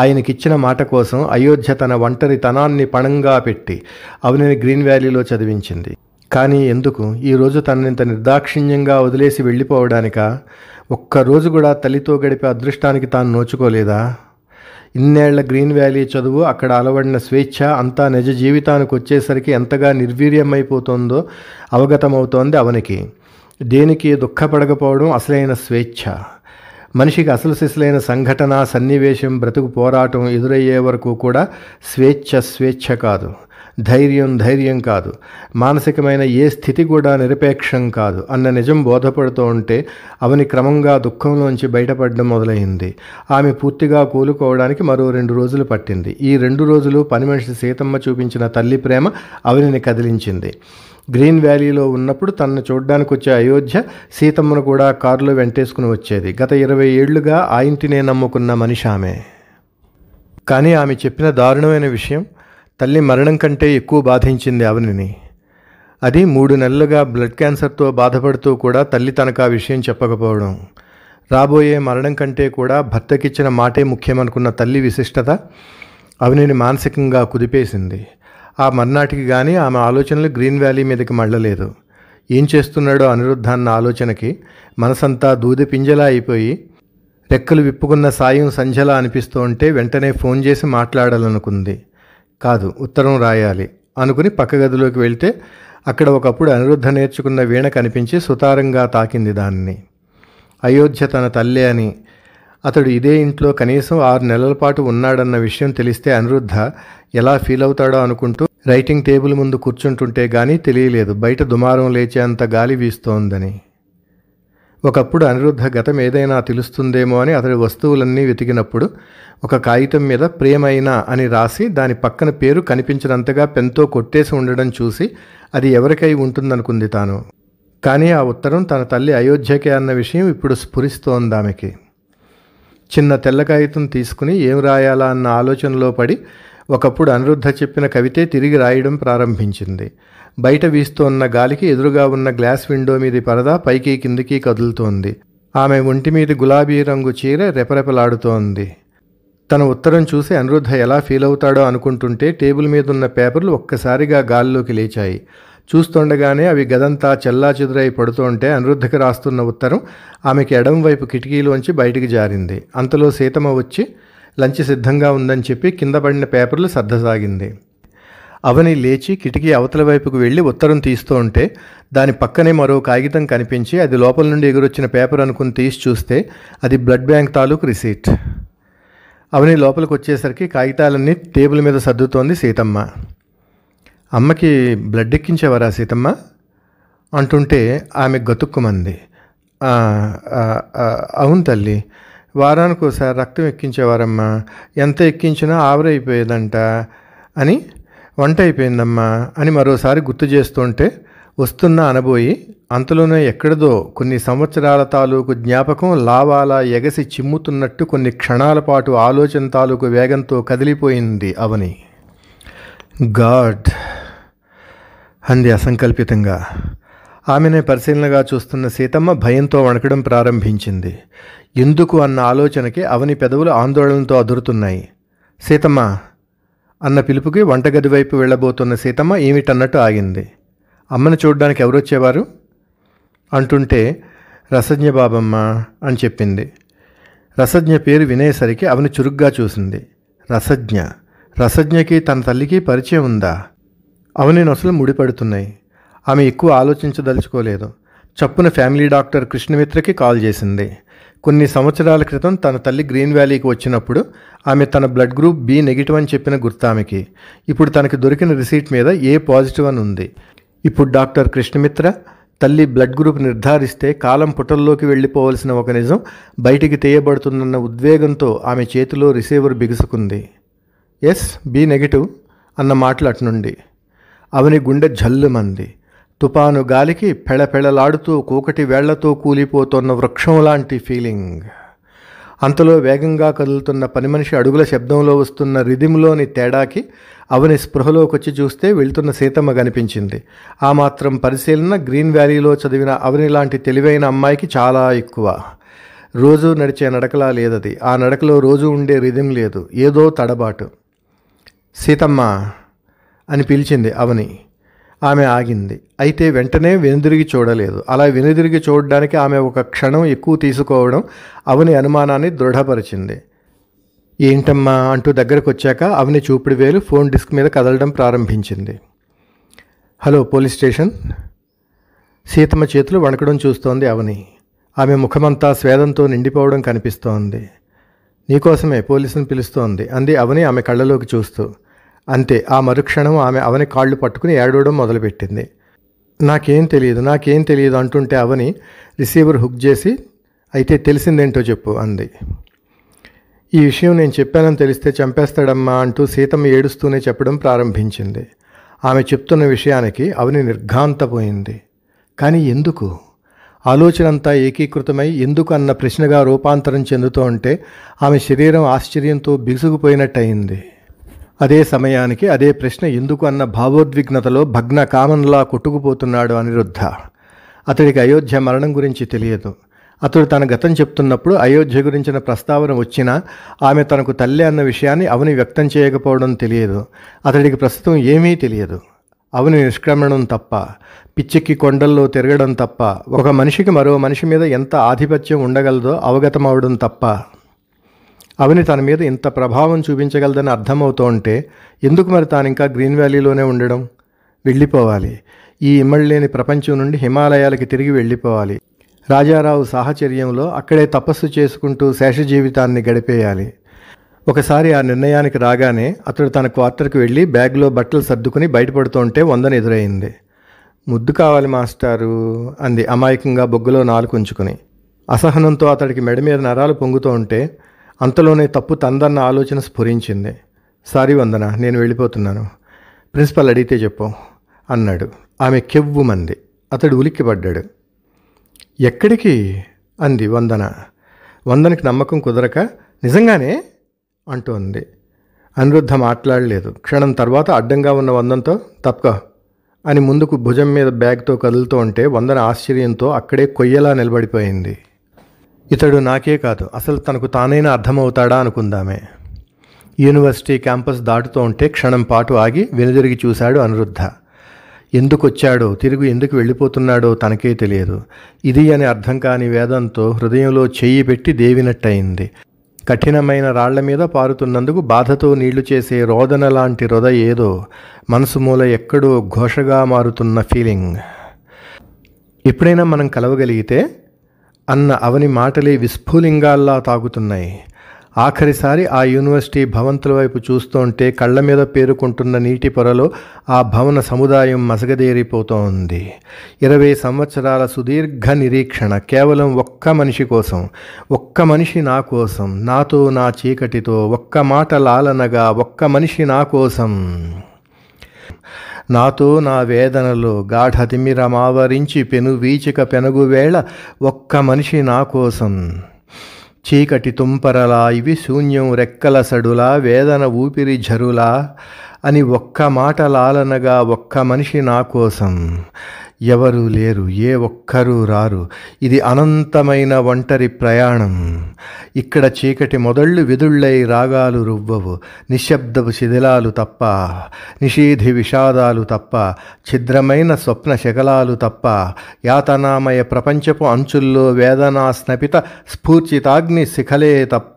ఆయనకిచ్చిన మాట కోసం అయోధ్య తన ఒంటరి తనాన్ని పణంగా పెట్టి అవనిని గ్రీన్ వ్యాలీలో చదివించింది కానీ ఎందుకు ఈరోజు తనంత నిర్దాక్షిణ్యంగా వదిలేసి వెళ్ళిపోవడానిక ఒక్కరోజు కూడా తల్లితో గడిపే అదృష్టానికి తాను నోచుకోలేదా ఇన్నేళ్ల గ్రీన్ వ్యాలీ చదువు అక్కడ అలవడిన స్వేచ్ఛ అంతా నిజ జీవితానికి వచ్చేసరికి ఎంతగా నిర్వీర్యమైపోతుందో అవగతమవుతోంది అవనికి దేనికి దుఃఖపడకపోవడం అసలైన స్వేచ్ఛ మనిషికి అసలు సిసలైన సంఘటన సన్నివేశం బ్రతుకు పోరాటం ఎదురయ్యే వరకు కూడా స్వేచ్ఛ స్వేచ్ఛ కాదు ధైర్యం ధైర్యం కాదు మానసికమైన ఏ స్థితి కూడా నిరపేక్షం కాదు అన్న నిజం బోధపడుతూ ఉంటే అవని క్రమంగా దుఃఖంలోంచి బయటపడడం మొదలైంది ఆమె పూర్తిగా కూలుకోవడానికి మరో రెండు రోజులు పట్టింది ఈ రెండు రోజులు పని మనిషి సీతమ్మ చూపించిన తల్లి ప్రేమ అవనిని కదిలించింది గ్రీన్ వ్యాలీలో ఉన్నప్పుడు తనను చూడడానికి వచ్చే అయోధ్య సీతమ్మను కూడా కారులో వెంటేసుకుని వచ్చేది గత ఇరవై ఏళ్లుగా ఆ ఇంటినే నమ్ముకున్న మనిషి ఆమె కానీ ఆమె చెప్పిన దారుణమైన విషయం తల్లి మరణం కంటే ఎక్కువ బాధించింది అవనిని అది మూడు నెలలుగా బ్లడ్ క్యాన్సర్తో బాధపడుతూ కూడా తల్లి తనకు ఆ విషయం చెప్పకపోవడం రాబోయే మరణం కంటే కూడా భర్తకిచ్చిన మాటే ముఖ్యమనుకున్న తల్లి విశిష్టత అవనిని మానసికంగా కుదిపేసింది ఆ మర్నాటికి కానీ ఆమె ఆలోచనలు గ్రీన్ వ్యాలీ మీదకి మళ్ళలేదు ఏం చేస్తున్నాడో అనిరుద్ధాన్న ఆలోచనకి మనసంతా దూది పింజలా అయిపోయి రెక్కలు విప్పుకున్న సాయం సంధ్యలా అనిపిస్తూ ఉంటే వెంటనే ఫోన్ చేసి మాట్లాడాలనుకుంది కాదు ఉత్తరం రాయాలి అనుకుని పక్క గదిలోకి వెళ్తే అక్కడ ఒకప్పుడు అనిరుద్ధ నేర్చుకున్న వీణ కనిపించి సుతారంగా తాకింది దాన్ని అయోధ్య తన తల్లే అని అతడు ఇదే ఇంట్లో కనీసం ఆరు నెలల పాటు ఉన్నాడన్న విషయం తెలిస్తే అనిరుద్ధ ఎలా ఫీల్ అవుతాడో అనుకుంటూ రైటింగ్ టేబుల్ ముందు కూర్చుంటుంటే గానీ తెలియలేదు బయట దుమారం లేచేంత గాలి వీస్తోందని ఒకప్పుడు అనిరుద్ధ గతం ఏదైనా తెలుస్తుందేమో అని అతడి వస్తువులన్నీ వెతికినప్పుడు ఒక కాగితం మీద ప్రేమైన అని రాసి దాని పక్కన పేరు కనిపించినంతగా పెన్తో కొట్టేసి ఉండడం చూసి అది ఎవరికై ఉంటుందనుకుంది తాను కానీ ఆ ఉత్తరం తన తల్లి అయోధ్యకే అన్న విషయం ఇప్పుడు స్ఫురిస్తోందామెకి చిన్న తెల్ల కాగితం తీసుకుని ఏం రాయాలా అన్న ఆలోచనలో పడి ఒకప్పుడు అనిరుద్ధ చెప్పిన కవితే తిరిగి రాయడం ప్రారంభించింది బయట వీస్తోన్న గాలికి ఎదురుగా ఉన్న గ్లాస్ విండో మీది పరదా పైకి కిందికి కదులుతోంది ఆమె ఒంటి మీద గులాబీ రంగు చీర రెపరెపలాడుతోంది తన ఉత్తరం చూసి అనిరుద్ధ ఎలా ఫీల్ అవుతాడో అనుకుంటుంటే టేబుల్ మీద ఉన్న పేపర్లు ఒక్కసారిగా గాల్లోకి లేచాయి చూస్తుండగానే అవి గదంతా చెల్లా చెదురై పడుతుంటే అనిరుద్ధకి రాస్తున్న ఉత్తరం ఆమెకి ఎడం వైపు కిటికీలోంచి బయటికి జారింది అంతలో సీతమ్మ వచ్చి లంచ్ సిద్ధంగా ఉందని చెప్పి కింద పడిన పేపర్లు సర్దసాగింది అవని లేచి కిటికీ అవతల వైపుకు వెళ్ళి ఉత్తరం తీస్తూ ఉంటే దాని పక్కనే మరో కాగితం కనిపించి అది లోపల నుండి ఎగురొచ్చిన పేపర్ అనుకుని తీసి చూస్తే అది బ్లడ్ బ్యాంక్ తాలూకు రిసీట్ అవని లోపలికి వచ్చేసరికి కాగితాలన్నీ టేబుల్ మీద సర్దుతోంది సీతమ్మ అమ్మకి బ్లడ్ ఎక్కించేవారా సీతమ్మ అంటుంటే ఆమె గతుక్కుమంది అవును తల్లి వారానికి ఒకసారి రక్తం ఎక్కించేవారమ్మా ఎంత ఎక్కించినా ఆవరైపోయేదంట అని వంట అయిపోయిందమ్మా అని మరోసారి గుర్తు చేస్తుంటే వస్తున్న అనబోయి అంతలోనే ఎక్కడదో కొన్ని సంవత్సరాల తాలూకు జ్ఞాపకం లావాల ఎగసి చిమ్ముతున్నట్టు కొన్ని క్షణాల పాటు ఆలోచన తాలూకు వేగంతో కదిలిపోయింది అవని గాడ్ అంది అసంకల్పితంగా ఆమెనే పరిశీలనగా చూస్తున్న సీతమ్మ భయంతో వణకడం ప్రారంభించింది ఎందుకు అన్న ఆలోచనకి అవని పెదవులు ఆందోళనతో అదురుతున్నాయి సీతమ్మ అన్న పిలుపుకి వంటగది వైపు వెళ్ళబోతున్న సీతమ్మ ఏమిటన్నట్టు ఆగింది అమ్మను చూడడానికి ఎవరొచ్చేవారు అంటుంటే రసజ్ఞ బాబమ్మ అని చెప్పింది రసజ్ఞ పేరు వినేసరికి అవని చురుగ్గా చూసింది రసజ్ఞ రసజ్ఞకి తన తల్లికి పరిచయం ఉందా అవని నొసలు ముడిపడుతున్నాయి ఆమె ఎక్కువ ఆలోచించదలుచుకోలేదు చప్పున ఫ్యామిలీ డాక్టర్ కృష్ణమిత్రకి కాల్ చేసింది కొన్ని సంవత్సరాల క్రితం తన తల్లి గ్రీన్ వ్యాలీకి వచ్చినప్పుడు ఆమె తన బ్లడ్ గ్రూప్ బి నెగిటివ్ అని చెప్పిన గుర్తామెకి ఇప్పుడు తనకి దొరికిన రిసీట్ మీద ఏ పాజిటివ్ అని ఉంది ఇప్పుడు డాక్టర్ కృష్ణమిత్ర తల్లి బ్లడ్ గ్రూప్ నిర్ధారిస్తే కాలం పుటల్లోకి వెళ్ళిపోవలసిన ఒక నిజం బయటికి తీయబడుతుందన్న ఉద్వేగంతో ఆమె చేతిలో రిసీవర్ బిగుసుకుంది ఎస్ బి నెగిటివ్ అన్న మాటలు అటునుండి అవని గుండె జల్లుమంది తుపాను గాలికి పెళపెళలాడుతూ కూకటి వేళ్లతో కూలిపోతున్న వృక్షం లాంటి ఫీలింగ్ అంతలో వేగంగా కదులుతున్న పని మనిషి అడుగుల శబ్దంలో వస్తున్న రిధిములోని తేడాకి అవని స్పృహలోకొచ్చి చూస్తే వెళ్తున్న సీతమ్మ కనిపించింది ఆ మాత్రం పరిశీలన గ్రీన్ వ్యాలీలో చదివిన అవని లాంటి తెలివైన అమ్మాయికి చాలా ఎక్కువ రోజు నడిచే నడకలా లేదది ఆ నడకలో రోజు ఉండే రిధిం లేదు ఏదో తడబాటు సీతమ్మ అని పిలిచింది అవని ఆమె ఆగింది అయితే వెంటనే వెనుదిరిగి చూడలేదు అలా వెనుదిరిగి చూడడానికి ఆమె ఒక క్షణం ఎక్కువ తీసుకోవడం అవని అనుమానాన్ని దృఢపరిచింది ఏంటమ్మా అంటూ దగ్గరకు వచ్చాక అవని చూపిడి వేలు ఫోన్ డిస్క్ మీద కదలడం ప్రారంభించింది హలో పోలీస్ స్టేషన్ సీతమ్మ చేతులు వణకడం చూస్తోంది అవని ఆమె ముఖమంతా స్వేదంతో నిండిపోవడం కనిపిస్తోంది నీకోసమే పోలీసును పిలుస్తోంది అంది అవని ఆమె కళ్ళలోకి చూస్తూ అంతే ఆ మరుక్షణం ఆమె అవని కాళ్ళు పట్టుకుని ఏడవడం మొదలుపెట్టింది నాకేం తెలియదు నాకేం తెలియదు అంటుంటే అవని రిసీవర్ హుక్ చేసి అయితే తెలిసిందేంటో చెప్పు అంది ఈ విషయం నేను చెప్పానని తెలిస్తే చంపేస్తాడమ్మా అంటూ సీతమ్మ ఏడుస్తూనే చెప్పడం ప్రారంభించింది ఆమె చెప్తున్న విషయానికి అవని నిర్ఘాంతపోయింది కానీ ఎందుకు ఆలోచనంతా ఏకీకృతమై ఎందుకు అన్న ప్రశ్నగా రూపాంతరం చెందుతూ ఉంటే ఆమె శరీరం ఆశ్చర్యంతో బిగుసుకుపోయినట్టయింది అదే సమయానికి అదే ప్రశ్న ఎందుకు అన్న భావోద్విగ్నతలో భగ్న కామన్లా కొట్టుకుపోతున్నాడు అనిరుద్ధ అతడికి అయోధ్య మరణం గురించి తెలియదు అతడు తన గతం చెప్తున్నప్పుడు అయోధ్య గురించిన ప్రస్తావన వచ్చినా ఆమె తనకు తల్లి అన్న విషయాన్ని అవని వ్యక్తం చేయకపోవడం తెలియదు అతడికి ప్రస్తుతం ఏమీ తెలియదు అవని నిష్క్రమణం తప్ప పిచ్చెక్కి కొండల్లో తిరగడం తప్ప ఒక మనిషికి మరో మనిషి మీద ఎంత ఆధిపత్యం ఉండగలదో అవగతమవడం తప్ప అవని తన మీద ఇంత ప్రభావం చూపించగలదని అర్థమవుతూ ఉంటే ఎందుకు మరి తాను ఇంకా గ్రీన్ వ్యాలీలోనే ఉండడం వెళ్ళిపోవాలి ఈ ఇమ్మడిలేని ప్రపంచం నుండి హిమాలయాలకి తిరిగి వెళ్ళిపోవాలి రాజారావు సాహచర్యంలో అక్కడే తపస్సు చేసుకుంటూ శేష జీవితాన్ని గడిపేయాలి ఒకసారి ఆ నిర్ణయానికి రాగానే అతడు తన క్వార్టర్కి వెళ్ళి బ్యాగ్లో బట్టలు సర్దుకుని బయటపడుతుంటే వందన ఎదురైంది ముద్దు కావాలి మాస్టారు అంది అమాయకంగా బొగ్గులో నాలుగు ఉంచుకుని అసహనంతో అతడికి మెడ మీద నరాలు పొంగుతూ ఉంటే అంతలోనే తప్పు తందన్న ఆలోచన స్ఫురించింది సారీ వందన నేను వెళ్ళిపోతున్నాను ప్రిన్సిపల్ అడిగితే చెప్పు అన్నాడు ఆమె మంది అతడు ఉలిక్కిపడ్డాడు ఎక్కడికి అంది వందన వందనకి నమ్మకం కుదరక నిజంగానే అంటూ ఉంది అనిరుద్ధ మాట్లాడలేదు క్షణం తర్వాత అడ్డంగా ఉన్న వందంతో తప్పక అని ముందుకు భుజం మీద బ్యాగ్తో కదులుతూ ఉంటే వందన ఆశ్చర్యంతో అక్కడే కొయ్యలా నిలబడిపోయింది ఇతడు నాకే కాదు అసలు తనకు తానైనా అర్థమవుతాడా అనుకుందామే యూనివర్సిటీ క్యాంపస్ దాటుతూ ఉంటే క్షణం పాటు ఆగి వెనుదిరిగి చూశాడు అనిరుద్ధ ఎందుకొచ్చాడో తిరిగి ఎందుకు వెళ్ళిపోతున్నాడో తనకే తెలియదు ఇది అని అర్థం కాని వేదంతో హృదయంలో చెయ్యి పెట్టి దేవినట్టయింది కఠినమైన రాళ్ల మీద పారుతున్నందుకు బాధతో నీళ్లు చేసే రోదన లాంటి హృద ఏదో మనసు మూల ఎక్కడో ఘోషగా మారుతున్న ఫీలింగ్ ఎప్పుడైనా మనం కలవగలిగితే అన్న అవని మాటలే విస్ఫులింగాల్లా తాగుతున్నాయి ఆఖరిసారి ఆ యూనివర్సిటీ భవంతుల వైపు చూస్తుంటే కళ్ళ మీద పేరుకుంటున్న నీటి పొరలో ఆ భవన సముదాయం మసగదేరిపోతోంది ఇరవై సంవత్సరాల సుదీర్ఘ నిరీక్షణ కేవలం ఒక్క మనిషి కోసం ఒక్క మనిషి నా కోసం నాతో నా చీకటితో ఒక్క మాట లాలనగా ఒక్క మనిషి నా కోసం నాతో నా వేదనలో గాఢతిమిరమావరించి పెను వీచిక పెనుగువేళ ఒక్క మనిషి నా కోసం చీకటి తుంపరలా ఇవి శూన్యం రెక్కల సడులా వేదన ఊపిరి జరులా అని ఒక్క మాట లాలనగా ఒక్క మనిషి నా కోసం ఎవరూ లేరు ఏ ఒక్కరూ రారు ఇది అనంతమైన ఒంటరి ప్రయాణం ఇక్కడ చీకటి మొదళ్ళు విదుళ్ళై రాగాలు రువ్వవు నిశ్శబ్దపు శిథిలాలు తప్ప నిషీధి విషాదాలు తప్ప ఛిద్రమైన స్వప్న శకలాలు తప్ప యాతనామయ ప్రపంచపు అంచుల్లో వేదనా స్నపిత స్ఫూర్చితాగ్ని శిఖలే తప్ప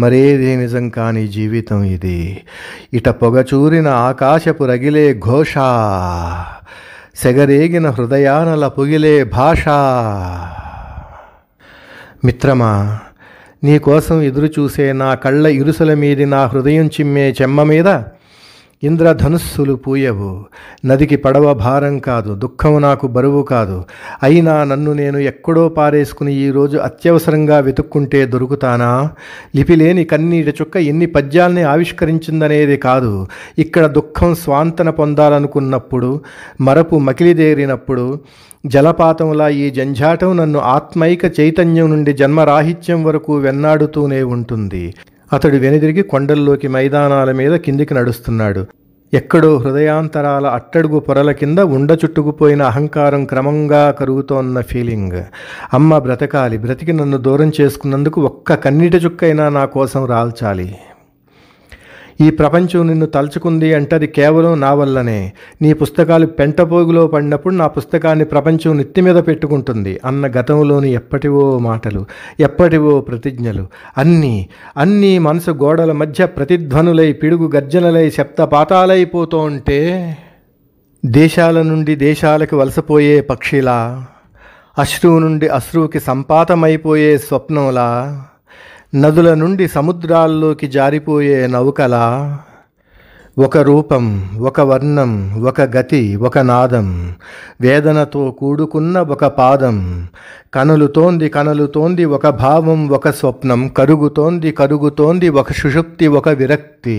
మరేది నిజం కాని జీవితం ఇది ఇట పొగచూరిన ఆకాశపు రగిలే ఘోషా సెగరేగిన హృదయానల పొగిలే భాష మిత్రమా నీకోసం ఎదురుచూసే నా కళ్ళ ఇరుసల మీది నా హృదయం చిమ్మే చెమ్మ మీద ఇంద్రధనుస్సులు పూయవు నదికి పడవ భారం కాదు దుఃఖం నాకు బరువు కాదు అయినా నన్ను నేను ఎక్కడో పారేసుకుని ఈరోజు అత్యవసరంగా వెతుక్కుంటే దొరుకుతానా లిపిలేని కన్నీటి చుక్క ఎన్ని పద్యాల్ని ఆవిష్కరించిందనేది కాదు ఇక్కడ దుఃఖం స్వాంతన పొందాలనుకున్నప్పుడు మరపు మకిలిదేరినప్పుడు జలపాతంలా ఈ జంజాటం నన్ను ఆత్మైక చైతన్యం నుండి జన్మరాహిత్యం వరకు వెన్నాడుతూనే ఉంటుంది అతడు వెనుదిరిగి కొండల్లోకి మైదానాల మీద కిందికి నడుస్తున్నాడు ఎక్కడో హృదయాంతరాల అట్టడుగు పొరల కింద ఉండ చుట్టుకుపోయిన అహంకారం క్రమంగా కరుగుతోన్న ఫీలింగ్ అమ్మ బ్రతకాలి బ్రతికి నన్ను దూరం చేసుకున్నందుకు ఒక్క కన్నీటి చుక్కైనా నా కోసం రాల్చాలి ఈ ప్రపంచం నిన్ను తలుచుకుంది అంటే అది కేవలం నా వల్లనే నీ పుస్తకాలు పెంటపోగులో పడినప్పుడు నా పుస్తకాన్ని ప్రపంచం నెత్తి మీద పెట్టుకుంటుంది అన్న గతంలోని ఎప్పటివో మాటలు ఎప్పటివో ప్రతిజ్ఞలు అన్నీ అన్నీ మనసు గోడల మధ్య ప్రతిధ్వనులై పిడుగు గర్జనలై శబ్ద పాతాలైపోతూ ఉంటే దేశాల నుండి దేశాలకు వలసపోయే పక్షిలా అశ్రువు నుండి అశ్రువుకి సంపాతమైపోయే స్వప్నంలా నదుల నుండి సముద్రాల్లోకి జారిపోయే నౌకల ఒక రూపం ఒక వర్ణం ఒక గతి ఒక నాదం వేదనతో కూడుకున్న ఒక పాదం కనులుతోంది కనులుతోంది ఒక భావం ఒక స్వప్నం కరుగుతోంది కరుగుతోంది ఒక సుషుప్తి ఒక విరక్తి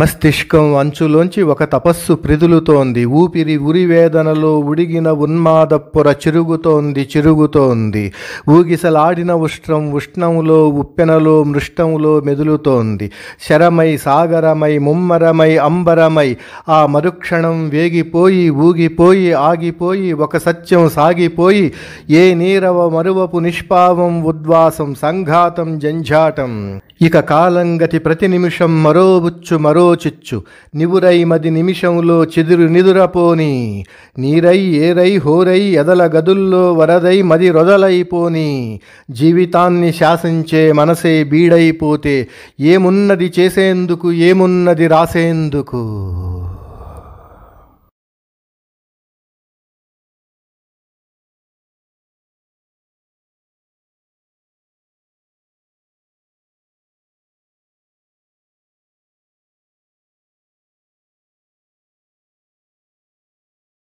మస్తిష్కం అంచులోంచి ఒక తపస్సు ప్రిదులుతోంది ఊపిరి ఉరివేదనలో ఉడిగిన ఉన్మాద పొర చిరుగుతోంది చిరుగుతోంది ఊగిసలాడిన ఉష్ణం ఉష్ణములో ఉప్పెనలో మృష్టములో మెదులుతోంది శరమై సాగరమై ముమ్మరమై అంబరమై ఆ మరుక్షణం వేగిపోయి ఊగిపోయి ఆగిపోయి ఒక సత్యం సాగిపోయి ఏ నీరవ మరువపు నిష్పావం ఉద్వాసం సంఘాతం జంఝాటం ఇక కాలం గతి ప్రతి నిమిషం మరో బుచ్చు మరో ఆలోచిచ్చు నివురై మది నిమిషంలో చెదురు నిదురపోని నీరై ఏరై హోరై ఎదల గదుల్లో వరదై మది రొదలైపోని జీవితాన్ని శాసించే మనసే బీడైపోతే ఏమున్నది చేసేందుకు ఏమున్నది రాసేందుకు